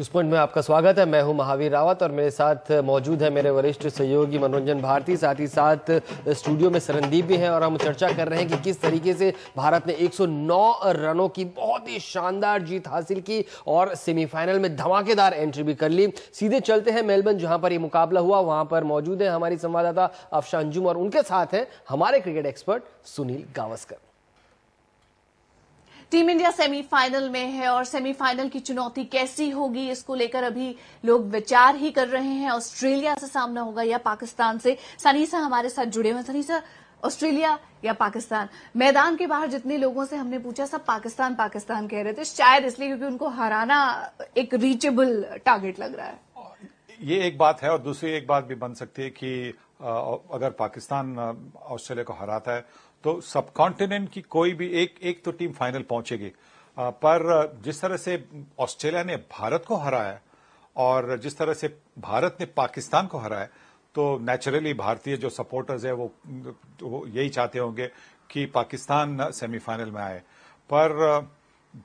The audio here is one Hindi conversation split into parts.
न्यूज पॉइंट में आपका स्वागत है मैं हूं महावीर रावत और मेरे साथ मौजूद है मेरे वरिष्ठ सहयोगी मनोरंजन भारती साथ ही साथ स्टूडियो में सरनदीप भी हैं और हम चर्चा कर रहे हैं कि किस तरीके से भारत ने 109 रनों की बहुत ही शानदार जीत हासिल की और सेमीफाइनल में धमाकेदार एंट्री भी कर ली सीधे चलते हैं मेलबर्न जहां पर यह मुकाबला हुआ वहां पर मौजूद है हमारी संवाददाता अफशान जुम और उनके साथ हैं हमारे cricket expert Sunil Gavaskar team India semifinal में है और सेमीफाइनल की चुनौती कैसी होगी इसको लेकर अभी लोग विचार ही कर रहे हैं ऑस्ट्रेलिया से सामना होगा या पाकिस्तान से सनीसा हमारे साथ जुड़े हुए सनीसा ऑस्ट्रेलिया या पाकिस्तान मैदान के बाहर जितने लोगों से हमने पूछा सब पाकिस्तान पाकिस्तान कह रहे थे शायद इसलिए क्योंकि उनको हराना एक रीचेबल टारगेट लग रहा है ये एक बात है और दूसरी एक बात भी बन सकती है कि अगर पाकिस्तान ऑस्ट्रेलिया को हराता है तो सब कॉन्टिनेंट की कोई भी एक एक तो टीम फाइनल पहुंचेगी पर जिस तरह से ऑस्ट्रेलिया ने भारत को हराया और जिस तरह से भारत ने पाकिस्तान को हराया तो नेचुरली भारतीय जो सपोर्टर्स है वो, वो यही चाहते होंगे कि पाकिस्तान सेमीफाइनल में आए पर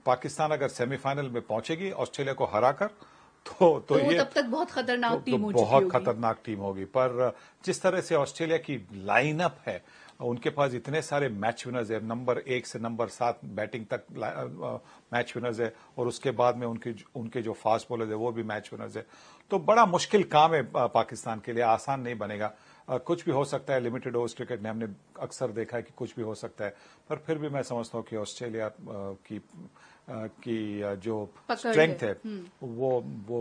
पाकिस्तान अगर सेमीफाइनल में पहुंचेगी ऑस्ट्रेलिया को हराकर तो तो, तो ये तब तक बहुत खतरनाक तो, टीम तो हो बहुत खतरनाक टीम होगी पर जिस तरह से ऑस्ट्रेलिया की लाइनअप है उनके पास इतने सारे मैच विनर्स है नंबर एक से नंबर सात बैटिंग तक मैच विनर्स है और उसके बाद में उनके उनके जो फास्ट बॉलर है वो भी मैच विनर्स है तो बड़ा मुश्किल काम है पाकिस्तान के लिए आसान नहीं बनेगा कुछ भी हो सकता है लिमिटेड ओवर्स क्रिकेट में हमने अक्सर देखा है कि कुछ भी हो सकता है पर फिर भी मैं समझता हूँ कि ऑस्ट्रेलिया की की जो स्ट्रेंथ है हम्म। वो वो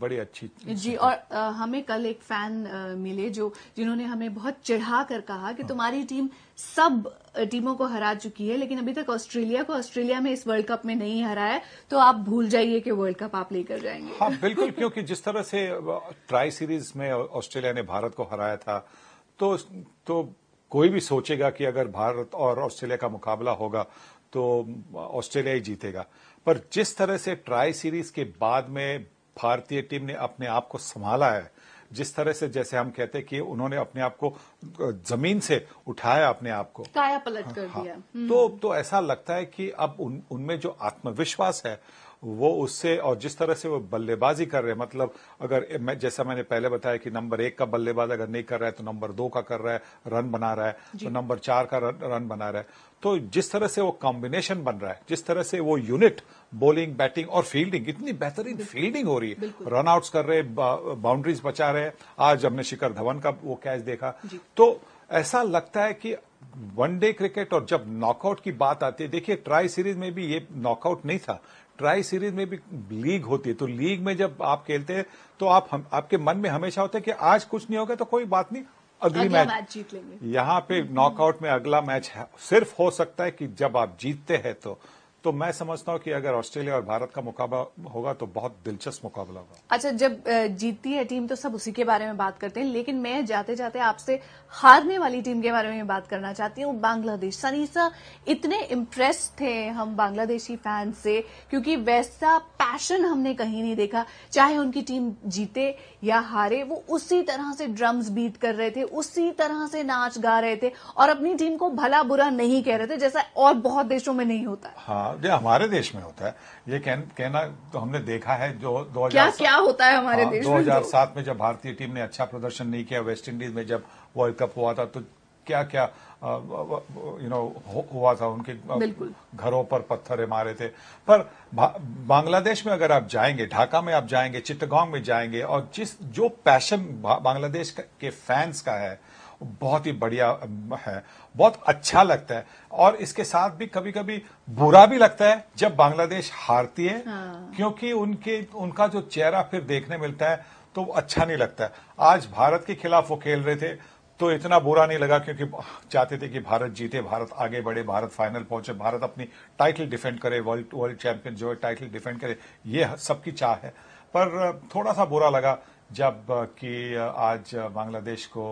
बड़ी अच्छी जी और आ, हमें कल एक फैन आ, मिले जो जिन्होंने हमें बहुत चढ़ा कर कहा कि हाँ। तुम्हारी टीम सब टीमों को हरा चुकी है लेकिन अभी तक ऑस्ट्रेलिया को ऑस्ट्रेलिया में इस वर्ल्ड कप में नहीं हराया तो आप भूल जाइए कि वर्ल्ड कप आप लेकर जाएंगे हाँ बिल्कुल क्योंकि जिस तरह से ट्राई सीरीज में ऑस्ट्रेलिया ने भारत को हराया था तो तो कोई भी सोचेगा कि अगर भारत और ऑस्ट्रेलिया का मुकाबला होगा तो ऑस्ट्रेलिया ही जीतेगा पर जिस तरह से ट्राई सीरीज के बाद में भारतीय टीम ने अपने आप को संभाला है जिस तरह से जैसे हम कहते हैं कि उन्होंने अपने आप को जमीन से उठाया अपने आप को काया पलट हाँ, कर हाँ, दिया तो हम्म। तो ऐसा लगता है कि अब उन उनमें जो आत्मविश्वास है वो उससे और जिस तरह से वो बल्लेबाजी कर रहे हैं मतलब अगर मैं जैसा मैंने पहले बताया कि नंबर एक का बल्लेबाज अगर नहीं कर रहा है तो नंबर दो का कर रहा है रन बना रहा है तो नंबर चार का रन, रन बना रहा है तो जिस तरह से वो कॉम्बिनेशन बन रहा है जिस तरह से वो यूनिट बॉलिंग बैटिंग और फील्डिंग इतनी बेहतरीन फील्डिंग हो रही है रन आउट्स कर रहे हैं बाउंड्रीज बचा रहे हैं आज हमने शिखर धवन का वो कैच देखा तो ऐसा लगता है कि वनडे क्रिकेट और जब नॉकआउट की बात आती है देखिए ट्राई सीरीज में भी ये नॉकआउट नहीं था ट्राई सीरीज में भी लीग होती है तो लीग में जब आप खेलते हैं तो आप हम, आपके मन में हमेशा होता है कि आज कुछ नहीं होगा तो कोई बात नहीं अगली मैच, जीत लेंगे यहाँ पे नॉकआउट हम्म, हम्म। में अगला मैच सिर्फ हो सकता है कि जब आप जीतते हैं तो तो मैं समझता हूँ कि अगर ऑस्ट्रेलिया और भारत का मुकाबला होगा तो बहुत दिलचस्प मुकाबला होगा अच्छा जब जीतती है टीम तो सब उसी के बारे में बात करते हैं लेकिन मैं जाते जाते आपसे हारने वाली टीम के बारे में बात करना चाहती हूँ बांग्लादेश सनीसा इतने इम्प्रेस थे हम बांग्लादेशी फैंस से क्योंकि वैसा पैशन हमने कहीं नहीं देखा चाहे उनकी टीम जीते या हारे वो उसी तरह से ड्रम्स बीट कर रहे थे उसी तरह से नाच गा रहे थे और अपनी टीम को भला बुरा नहीं कह रहे थे जैसा और बहुत देशों में नहीं होता हाँ जो हमारे देश में होता है ये कहन, कहना तो हमने देखा है जो दो क्या क्या होता है हमारे हाँ, देश में तो? सात में जब भारतीय टीम ने अच्छा प्रदर्शन नहीं किया वेस्ट इंडीज में जब वर्ल्ड कप हुआ था तो क्या क्या यू नो हुआ था उनके घरों पर पत्थर मारे थे पर बांग्लादेश में अगर आप जाएंगे ढाका में आप जाएंगे चित्तगांव में जाएंगे और जिस जो पैशन बांग्लादेश के फैंस का है बहुत ही बढ़िया है बहुत अच्छा लगता है और इसके साथ भी कभी कभी बुरा भी लगता है जब बांग्लादेश हारती है हाँ। क्योंकि उनके उनका जो चेहरा फिर देखने मिलता है तो अच्छा नहीं लगता है आज भारत के खिलाफ वो खेल रहे थे तो इतना बुरा नहीं लगा क्योंकि चाहते थे कि भारत जीते भारत आगे बढ़े भारत फाइनल पहुंचे भारत अपनी टाइटल डिफेंड करे वर्ल्ड वर्ल्ड चैंपियन जो है टाइटल डिफेंड करे ये सबकी चाह है पर थोड़ा सा बुरा लगा जब कि आज बांग्लादेश को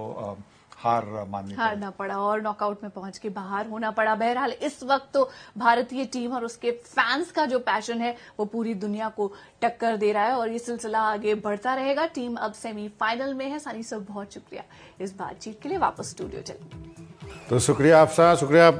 हार माननी हारना पड़ा और नॉकआउट में पहुंच के बाहर होना पड़ा बहरहाल इस वक्त तो भारतीय टीम और उसके फैंस का जो पैशन है वो पूरी दुनिया को टक्कर दे रहा है और ये सिलसिला आगे बढ़ता रहेगा टीम अब सेमीफाइनल में है सानी सब बहुत शुक्रिया इस बातचीत के लिए वापस स्टूडियो चले तो शुक्रिया आप सर शुक्रिया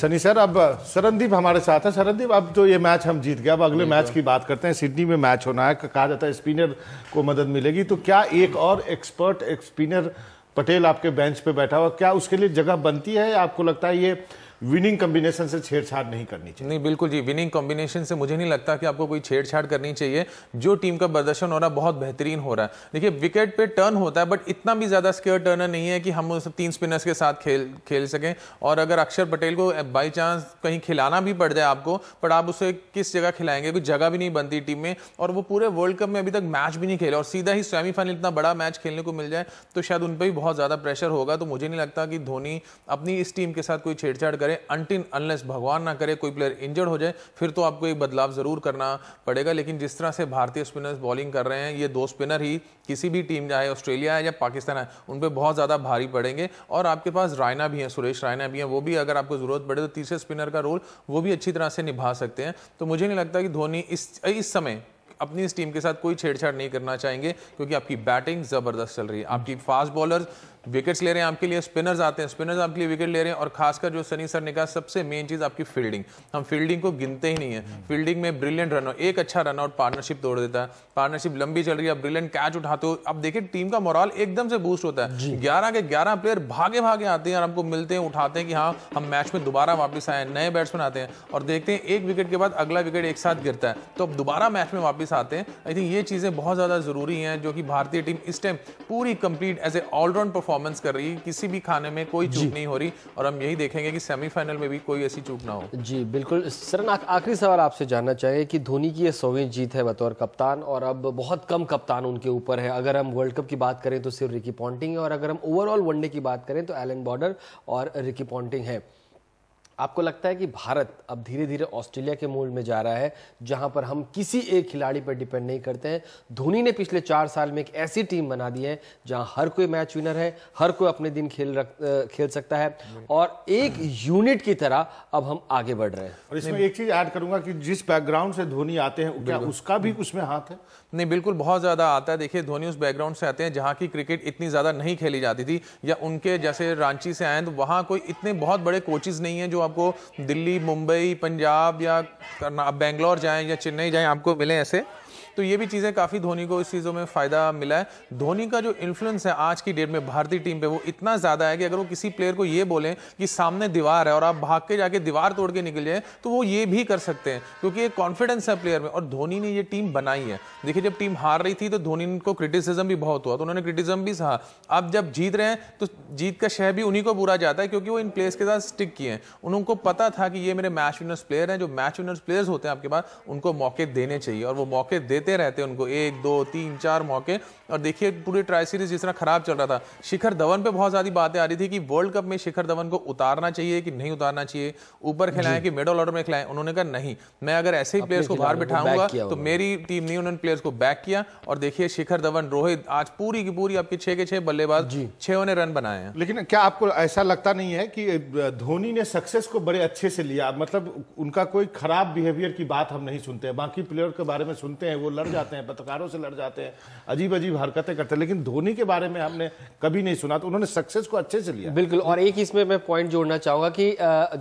सनी सर अब सरनदीप हमारे साथ है सरनदीप अब तो ये मैच हम जीत गए अब अगले मैच की बात करते हैं सिडनी में मैच होना है कहा जाता है स्पिनर को मदद मिलेगी तो क्या एक और एक्सपर्ट एक स्पिनर पटेल आपके बेंच पे बैठा हुआ क्या उसके लिए जगह बनती है आपको लगता है ये विनिंग कॉम्बिनेशन से छेड़छाड़ नहीं करनी चाहिए नहीं बिल्कुल जी विनिंग कॉम्बिनेशन से मुझे नहीं लगता कि आपको कोई छेड़छाड़ करनी चाहिए जो टीम का प्रदर्शन हो रहा है बहुत बेहतरीन हो रहा है देखिए विकेट पे टर्न होता है बट इतना भी ज़्यादा स्केयर टर्नर नहीं है कि हम उस तीन स्पिनर्स के साथ खेल खेल सकें और अगर अक्षर पटेल को बाई eh, चांस कहीं खिलाना भी पड़ जाए आपको बट आप उसे किस जगह खिलाएंगे कोई जगह भी नहीं बनती टीम में और वो पूरे वर्ल्ड कप में अभी तक मैच भी नहीं खेले और सीधा ही सेमीफाइनल इतना बड़ा मैच खेलने को मिल जाए तो शायद उन पर भी बहुत ज़्यादा प्रेशर होगा तो मुझे नहीं लगता कि धोनी अपनी इस टीम के साथ कोई छेड़छाड़ करें करें अनटिन अनलेस भगवान ना करे कोई प्लेयर इंजर्ड हो जाए फिर तो आपको एक बदलाव ज़रूर करना पड़ेगा लेकिन जिस तरह से भारतीय स्पिनर्स बॉलिंग कर रहे हैं ये दो स्पिनर ही किसी भी टीम चाहे ऑस्ट्रेलिया है या पाकिस्तान है उन पर बहुत ज़्यादा भारी पड़ेंगे और आपके पास रायना भी हैं सुरेश रायना भी हैं वो भी अगर आपको ज़रूरत पड़े तो तीसरे स्पिनर का रोल वो भी अच्छी तरह से निभा सकते हैं तो मुझे नहीं लगता कि धोनी इस इस समय अपनी इस टीम के साथ कोई छेड़छाड़ नहीं करना चाहेंगे क्योंकि आपकी बैटिंग ज़बरदस्त चल रही है आपकी फास्ट बॉलर्स विकेट्स ले रहे हैं आपके लिए स्पिनर्स आते हैं स्पिनर्स आपके लिए विकेट ले रहे हैं और खासकर जो सनी सर ने कहा सबसे मेन चीज़ आपकी फील्डिंग हम फील्डिंग को गिनते ही नहीं है फील्डिंग में ब्रिलियंट रन एक अच्छा रन आउट पार्टनरशिप तोड़ देता है पार्टनरशिप लंबी चल रही है ब्रिलियंट कैच उठाते हो अब देखिए टीम का मोरल एकदम से बूस्ट होता है ग्यारह के ग्यारह प्लेयर भागे भागे आते हैं और हमको मिलते हैं उठाते हैं कि हाँ हम मैच में दोबारा वापस आए नए बैट्समैन आते हैं और देखते हैं एक विकेट के बाद अगला विकेट एक साथ गिरता है तो अब दोबारा मैच में वापस आते हैं आई थिंक ये चीज़ें बहुत ज़्यादा जरूरी हैं जो कि भारतीय टीम इस टाइम पूरी complete as a all round perform performance कर रही है किसी भी खाने में कोई चूक नहीं हो रही और हम यही देखेंगे कि सेमीफाइनल में भी कोई ऐसी चूक ना हो जी बिल्कुल सरन आखिरी सवाल आपसे जानना चाहिए कि धोनी की ये सौवीं जीत है बतौर कप्तान और अब बहुत कम कप्तान उनके ऊपर है अगर हम वर्ल्ड कप की बात करें तो सिर्फ रिकी पॉन्टिंग है और अगर हम ओवरऑल वनडे की बात करें तो एलन बॉर्डर और रिकी पॉन्टिंग है आपको लगता है कि भारत अब धीरे धीरे ऑस्ट्रेलिया के मोड में जा रहा है जहां पर हम किसी एक खिलाड़ी पर डिपेंड नहीं करते हैं धोनी ने पिछले चार साल में एक ऐसी टीम बना दी है जहां हर कोई मैच विनर है हर कोई अपने दिन खेल रख, खेल सकता है और एक यूनिट की तरह अब हम आगे बढ़ रहे हैं और इसमें एक चीज ऐड करूंगा कि जिस बैकग्राउंड से धोनी आते हैं क्या उसका भी उसमें हाथ है नहीं बिल्कुल बहुत ज्यादा आता है देखिए धोनी उस बैकग्राउंड से आते हैं जहाँ की क्रिकेट इतनी ज्यादा नहीं खेली जाती थी या उनके जैसे रांची से आए तो वहाँ कोई इतने बहुत बड़े कोचेज नहीं है जो आपको दिल्ली मुंबई पंजाब या बेंगलोर जाएँ या चेन्नई जाएँ आपको मिले ऐसे तो ये भी चीज़ें काफ़ी धोनी को इस चीज़ों में फ़ायदा मिला है धोनी का जो इन्फ्लुएंस है आज की डेट में भारतीय टीम पे वो इतना ज़्यादा है कि अगर वो किसी प्लेयर को ये बोलें कि सामने दीवार है और आप भाग के जाके दीवार तोड़ के निकल जाए तो वो ये भी कर सकते हैं क्योंकि एक कॉन्फिडेंस है प्लेयर में और धोनी ने ये टीम बनाई है देखिए जब टीम हार रही थी तो धोनी को क्रिटिसिज्म भी बहुत हुआ तो उन्होंने क्रिटिज्म भी सहा अब जब जीत रहे हैं तो जीत का शह भी उन्हीं को बुरा जाता है क्योंकि वो इन प्लेयर्स के साथ स्टिक किए हैं उनको पता था कि ये मेरे मैच विनर्स प्लेयर हैं जो मैच विनर्स प्लेयर्स होते हैं आपके पास उनको मौके देने चाहिए और वो मौके देते देते रहते हैं उनको एक दो तीन चार मौके और देखिए पूरी ट्राई सीरीज जिस तरह खराब चल रहा था शिखर धवन पे बहुत ज़्यादा बातें आ रही थी कि वर्ल्ड कप में शिखर धवन को उतारना चाहिए कि नहीं उतारना चाहिए ऊपर खिलाएं कि मिडल ऑर्डर में खिलाएं उन्होंने कहा नहीं मैं अगर ऐसे ही प्लेयर्स को बाहर बिठाऊंगा तो मेरी टीम ने उन्होंने प्लेयर्स को बैक किया और देखिए शिखर धवन रोहित आज पूरी की पूरी आपकी छह के छह बल्लेबाज छह ने रन बनाए हैं लेकिन क्या आपको ऐसा लगता नहीं है कि धोनी ने सक्सेस को बड़े अच्छे से लिया मतलब उनका कोई खराब बिहेवियर की बात हम नहीं सुनते बाकी प्लेयर के बारे में सुनते हैं वो लड़ जाते हैं पत्रकारों से लड़ जाते हैं अजीब अजीब हरकतें करते हैं लेकिन धोनी के बारे में हमने कभी नहीं सुना तो उन्होंने सक्सेस को अच्छे से लिया बिल्कुल और एक इसमें मैं पॉइंट जोड़ना चाहूंगा कि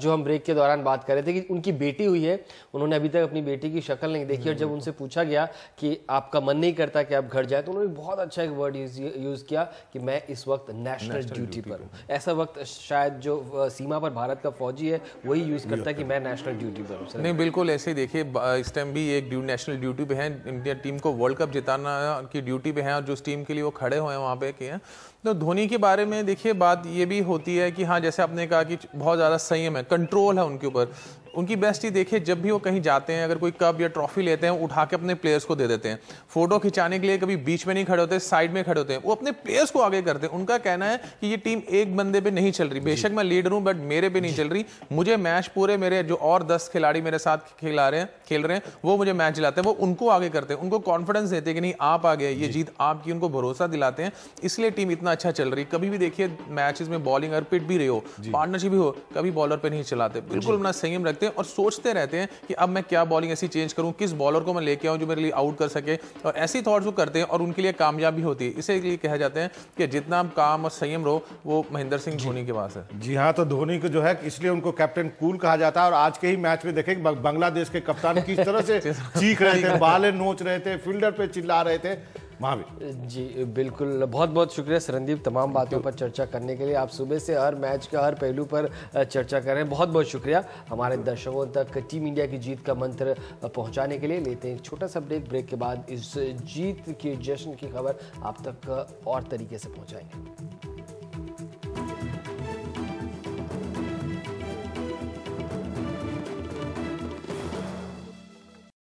जो हम ब्रेक के दौरान बात कर रहे थे कि उनकी बेटी हुई है उन्होंने अभी तक अपनी बेटी की शक्ल नहीं देखी और जब उनसे पूछा गया कि आपका मन नहीं करता कि आप घर जाए तो उन्होंने बहुत अच्छा एक वर्ड यूज़ किया कि मैं इस वक्त नेशनल ड्यूटी पर हूँ ऐसा वक्त शायद जो सीमा पर भारत का फौजी है वही यूज़ करता है कि मैं नेशनल ड्यूटी पर हूँ नहीं बिल्कुल ऐसे ही देखिए इस टाइम भी एक नेशनल ड्यूटी पे हैं इंडिया टीम को वर्ल्ड कप जिताना की ड्यूटी पे हैं और जिस टीम के लिए वो खड़े हुए हैं वहाँ पे कि हैं तो धोनी के बारे में देखिए बात ये भी होती है कि हाँ जैसे आपने कहा कि बहुत ज़्यादा संयम है कंट्रोल है उनके ऊपर उनकी बेस्ट ही देखिए जब भी वो कहीं जाते हैं अगर कोई कप या ट्रॉफी लेते हैं उठा के अपने प्लेयर्स को दे देते हैं फोटो खिंचाने के लिए कभी बीच में नहीं खड़े होते साइड में खड़े होते हैं वो अपने प्लेयर्स को आगे करते हैं उनका कहना है कि ये टीम एक बंदे पे नहीं चल रही बेशक मैं लीडर हूँ बट मेरे पे नहीं चल रही मुझे मैच पूरे मेरे जो और दस खिलाड़ी मेरे साथ खिला रहे हैं खेल रहे हैं वो मुझे मैच दिलाते हैं वो उनको आगे करते हैं उनको कॉन्फिडेंस देते हैं कि नहीं आप आगे ये जीत आपकी उनको भरोसा दिलाते हैं इसलिए टीम इतना इतना अच्छा चल रही कभी भी देखिए मैचेस में बॉलिंग अगर पिट भी रहे हो पार्टनरशिप भी हो कभी बॉलर पे नहीं चलाते बिल्कुल अपना संयम रखते हैं और सोचते रहते हैं कि अब मैं क्या बॉलिंग ऐसी चेंज करूँ किस बॉलर को मैं लेके आऊँ जो मेरे लिए आउट कर सके और ऐसे थाट्स वो करते हैं और उनके लिए कामयाबी होती है इसे लिए कहा जाते हैं कि जितना काम और संयम रहो वो महेंद्र सिंह धोनी के पास है जी हाँ तो धोनी को जो है इसलिए उनको कैप्टन कूल कहा जाता है और आज के ही मैच में देखें बांग्लादेश के कप्तान किस तरह से चीख रहे थे बाले नोच रहे थे फील्डर पे चिल्ला रहे थे महावीर जी बिल्कुल बहुत बहुत शुक्रिया सरनदीप तमाम बातों पर चर्चा करने के लिए आप सुबह से हर मैच का हर पहलू पर चर्चा कर रहे हैं बहुत बहुत शुक्रिया हमारे दर्शकों तक टीम इंडिया की जीत का मंत्र पहुंचाने के लिए लेते हैं एक छोटा सा ब्रेक ब्रेक के बाद इस जीत के जश्न की खबर आप तक और तरीके से पहुंचाएंगे